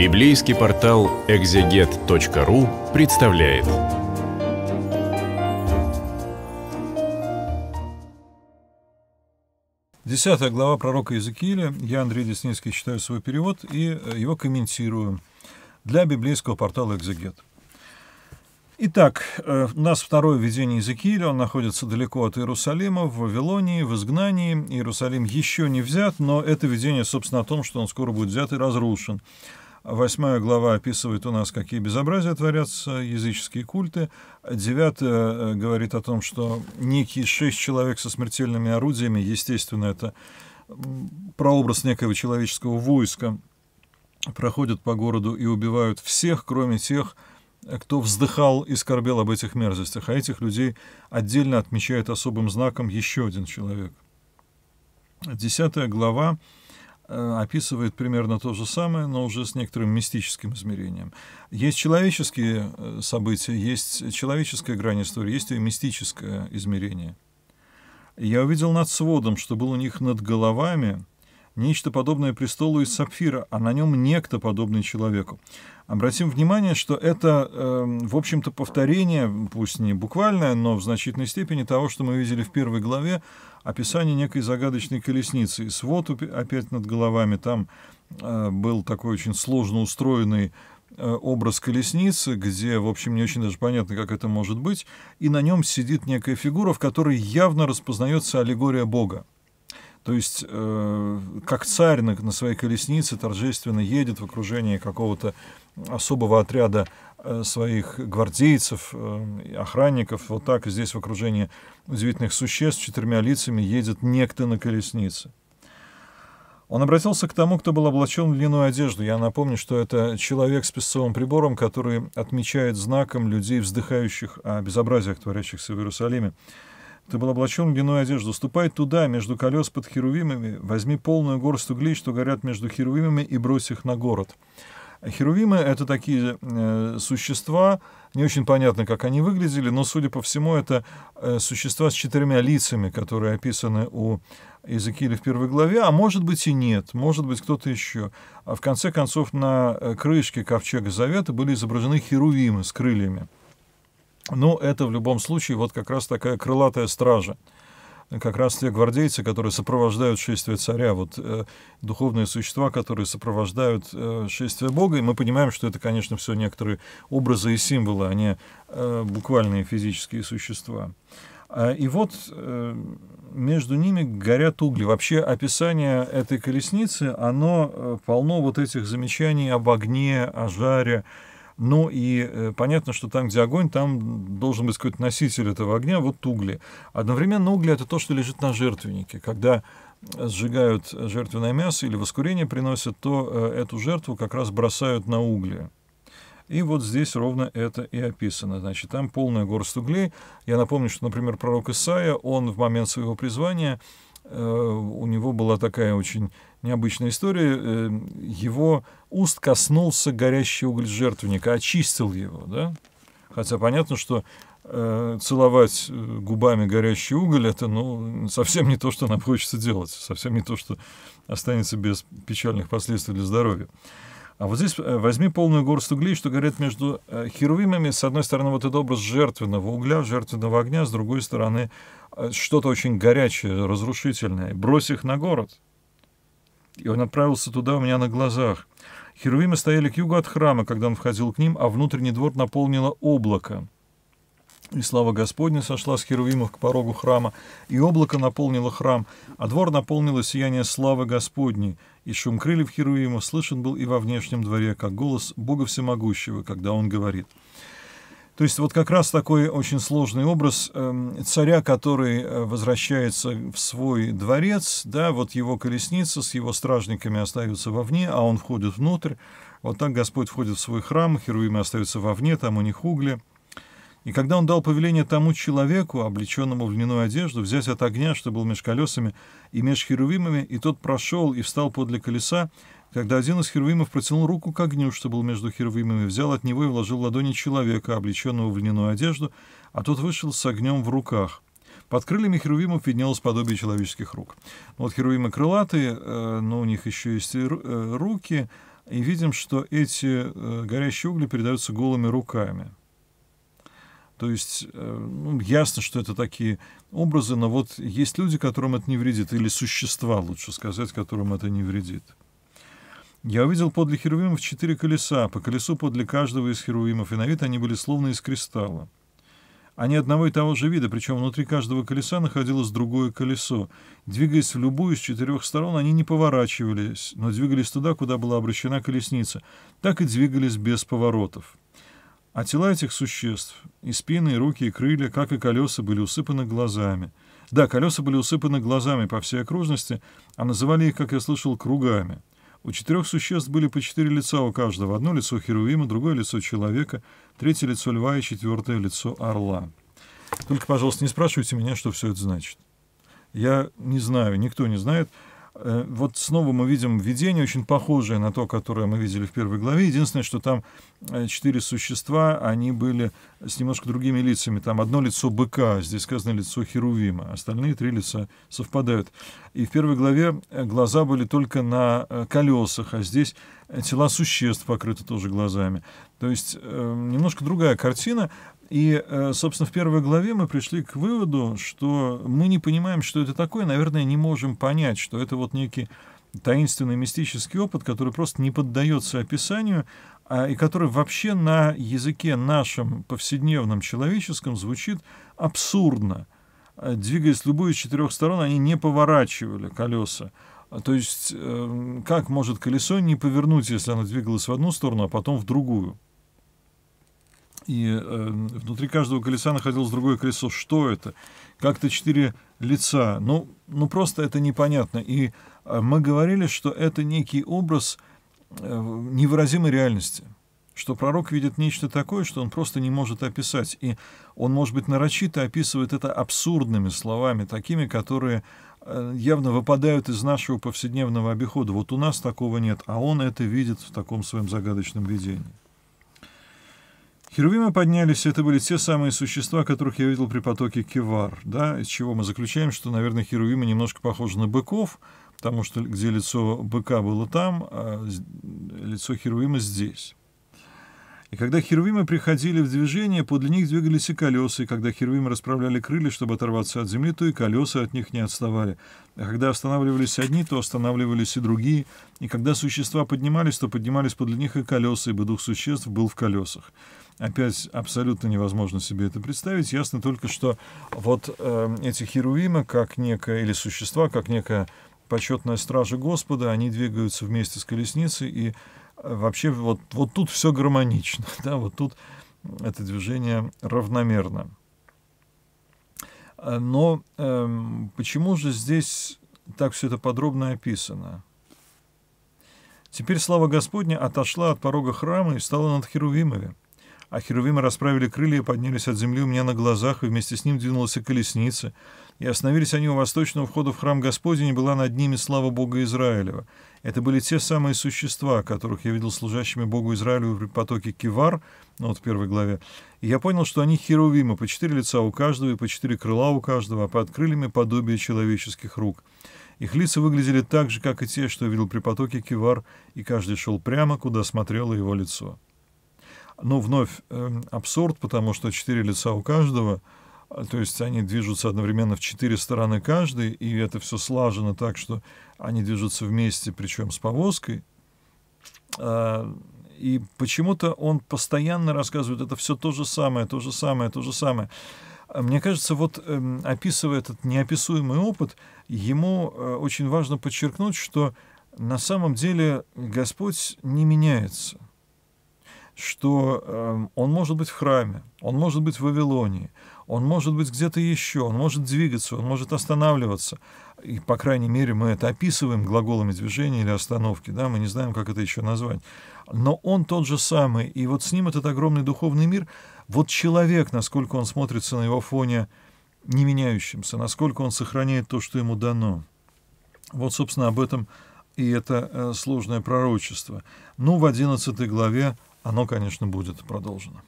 Библейский портал экзегет.ру представляет. Десятая глава пророка Иезекииля. Я, Андрей Десницкий, читаю свой перевод и э, его комментирую для библейского портала «Экзегет». Итак, э, у нас второе видение Иезекииля, он находится далеко от Иерусалима, в Вавилонии, в изгнании. Иерусалим еще не взят, но это видение, собственно, о том, что он скоро будет взят и разрушен. Восьмая глава описывает у нас, какие безобразия творятся, языческие культы. Девятая э, говорит о том, что некие шесть человек со смертельными орудиями, естественно, это прообраз некого человеческого войска, проходят по городу и убивают всех, кроме тех, кто вздыхал и скорбел об этих мерзостях. А этих людей отдельно отмечает особым знаком еще один человек. Десятая глава Э, описывает примерно то же самое, но уже с некоторым мистическим измерением. Есть человеческие э, события, есть человеческая грань истории, есть и мистическое измерение. Я увидел над сводом, что был у них над головами нечто подобное престолу из сапфира, а на нем некто подобный человеку. Обратим внимание, что это, эм, в общем-то, повторение, пусть не буквальное, но в значительной степени того, что мы видели в первой главе, описание некой загадочной колесницы. И свод опять над головами, там э, был такой очень сложно устроенный э, образ колесницы, где, в общем, не очень даже понятно, как это может быть, и на нем сидит некая фигура, в которой явно распознается аллегория Бога. То есть, э, как царь на, на своей колеснице торжественно едет в окружении какого-то особого отряда э, своих гвардейцев, э, охранников, вот так здесь в окружении удивительных существ четырьмя лицами едет некто на колеснице. Он обратился к тому, кто был облачен в длинную одежду. Я напомню, что это человек с песцовым прибором, который отмечает знаком людей, вздыхающих о безобразиях, творящихся в Иерусалиме. Ты был облачен в льняную одежду. Ступай туда, между колес под херувимами, возьми полную горсть углей, что горят между херувимами, и брось их на город». Херувимы — это такие э, существа, не очень понятно, как они выглядели, но, судя по всему, это э, существа с четырьмя лицами, которые описаны у Иезекииля в первой главе, а может быть и нет, может быть кто-то еще. А в конце концов, на э, крышке ковчега Завета были изображены херувимы с крыльями. Ну, это в любом случае вот как раз такая крылатая стража. Как раз те гвардейцы, которые сопровождают шествие царя, вот э, духовные существа, которые сопровождают э, шествие Бога. И мы понимаем, что это, конечно, все некоторые образы и символы, а не э, буквальные физические существа. А, и вот э, между ними горят угли. Вообще описание этой колесницы, оно э, полно вот этих замечаний об огне, о жаре, ну и э, понятно, что там, где огонь, там должен быть какой-то носитель этого огня, вот угли. Одновременно угли — это то, что лежит на жертвеннике. Когда сжигают жертвенное мясо или воскурение приносят, то э, эту жертву как раз бросают на угли. И вот здесь ровно это и описано. Значит, там полная горсть углей. Я напомню, что, например, пророк Исаия, он в момент своего призвания — Э, у него была такая очень необычная история. Э, его уст коснулся горящий уголь жертвенника, очистил его, да? Хотя понятно, что э, целовать губами горящий уголь, это ну, совсем не то, что нам хочется делать, совсем не то, что останется без печальных последствий для здоровья. А вот здесь э, возьми полную горсть углей, что горит между э, херувимами. С одной стороны, вот этот образ жертвенного угля, жертвенного огня, с другой стороны, э, что-то очень горячее, разрушительное. Брось их на город. И он отправился туда у меня на глазах. Херувимы стояли к югу от храма, когда он входил к ним, а внутренний двор наполнило облако. И слава Господня сошла с Херувимов к порогу храма, и облако наполнило храм, а двор наполнило сияние славы Господней, и шум крыльев херувимов слышен был и во внешнем дворе, как голос Бога Всемогущего, когда он говорит. То есть вот как раз такой очень сложный образ эм, царя, который э, возвращается в свой дворец, да, вот его колесница с его стражниками остаются вовне, а он входит внутрь. Вот так Господь входит в свой храм, херувимы остаются вовне, там у них угли, и когда он дал повеление тому человеку, облеченному в льняную одежду, взять от огня, что был меж колесами и меж херувимами, и тот прошел и встал подле колеса, когда один из херувимов протянул руку к огню, что был между херувимами, взял от него и вложил в ладони человека, облеченного в льняную одежду, а тот вышел с огнем в руках. Под крыльями херувимов виднелось подобие человеческих рук. Ну, вот херувимы крылатые, э, но у них еще есть э, руки, и видим, что эти э, горящие угли передаются голыми руками. То есть э, ну, ясно, что это такие образы, но вот есть люди, которым это не вредит, или существа, лучше сказать, которым это не вредит. Я увидел подле херувимов четыре колеса, по колесу подле каждого из херувимов, и на вид они были словно из кристалла. Они одного и того же вида, причем внутри каждого колеса находилось другое колесо. Двигаясь в любую из четырех сторон, они не поворачивались, но двигались туда, куда была обращена колесница, так и двигались без поворотов. А тела этих существ, и спины, и руки, и крылья, как и колеса, были усыпаны глазами. Да, колеса были усыпаны глазами по всей окружности, а называли их, как я слышал, кругами. У четырех существ были по четыре лица у каждого. Одно лицо Херувима, другое лицо человека, третье лицо льва и четвертое лицо орла. Только, пожалуйста, не спрашивайте меня, что все это значит. Я не знаю, никто не знает. Э, вот снова мы видим видение, очень похожее на то, которое мы видели в первой главе. Единственное, что там э, четыре существа, они были с немножко другими лицами. Там одно лицо быка, здесь сказано лицо Херувима, остальные три лица совпадают. И в первой главе э, глаза были только на колесах, а здесь тела существ покрыты тоже глазами. То есть немножко другая картина, и, э, собственно, в первой главе мы пришли к выводу, что мы не понимаем, что это такое, наверное, не можем понять, что это вот некий таинственный мистический опыт, который просто не поддается описанию, а, и который вообще на языке нашем повседневном человеческом звучит абсурдно. Э, двигаясь любую из четырех сторон, они не поворачивали колеса. То есть, эм, как может колесо не повернуть, если оно двигалось в одну сторону, а потом в другую? и э, внутри каждого колеса находилось другое колесо. Что это? Как-то четыре лица. Ну, ну, просто это непонятно. И э, мы говорили, что это некий образ э, невыразимой реальности что пророк видит нечто такое, что он просто не может описать. И он, может быть, нарочито описывает это абсурдными словами, такими, которые э, явно выпадают из нашего повседневного обихода. Вот у нас такого нет, а он это видит в таком своем загадочном видении. Херувимы поднялись, это были те самые существа, которых я видел при потоке кивар, да, из чего мы заключаем, что, наверное, херувимы немножко похожи на быков, потому что где лицо быка было там, а лицо херувима здесь. И когда херувимы приходили в движение, подле них двигались и колеса, и когда херувимы расправляли крылья, чтобы оторваться от земли, то и колеса от них не отставали. А когда останавливались одни, то останавливались и другие. И когда существа поднимались, то поднимались подле них и колеса, ибо дух существ был в колесах опять абсолютно невозможно себе это представить. Ясно только, что вот э, эти херувимы как некое, или существа, как некая почетная стража Господа, они двигаются вместе с колесницей, и э, вообще вот, вот тут все гармонично, да, вот тут это движение равномерно. Э, но э, почему же здесь так все это подробно описано? Теперь слава Господня отошла от порога храма и стала над херувимами а херувимы расправили крылья и поднялись от земли у меня на глазах, и вместе с ним двинулась и колесница. И остановились они у восточного входа в храм Господень, и была над ними слава Бога Израилева. Это были те самые существа, которых я видел служащими Богу Израилеву при потоке Кивар, ну вот в первой главе, и я понял, что они херувимы, по четыре лица у каждого и по четыре крыла у каждого, а под крыльями подобие человеческих рук. Их лица выглядели так же, как и те, что я видел при потоке Кивар, и каждый шел прямо, куда смотрело его лицо. Но ну, вновь э, абсурд, потому что четыре лица у каждого, а, то есть они движутся одновременно в четыре стороны каждый, и это все слажено так, что они движутся вместе, причем с повозкой. А, и почему-то он постоянно рассказывает, это все то же самое, то же самое, то же самое. А, мне кажется, вот эм, описывая этот неописуемый опыт, ему э, очень важно подчеркнуть, что на самом деле Господь не меняется – что эм, он может быть в храме, он может быть в Вавилонии, он может быть где-то еще, он может двигаться, он может останавливаться. И, по крайней мере, мы это описываем глаголами движения или остановки, да, мы не знаем, как это еще назвать. Но он тот же самый, и вот с ним этот огромный духовный мир, вот человек, насколько он смотрится на его фоне не меняющимся, насколько он сохраняет то, что ему дано. Вот, собственно, об этом и это э, сложное пророчество. Ну, в 11 главе оно, конечно, будет продолжено.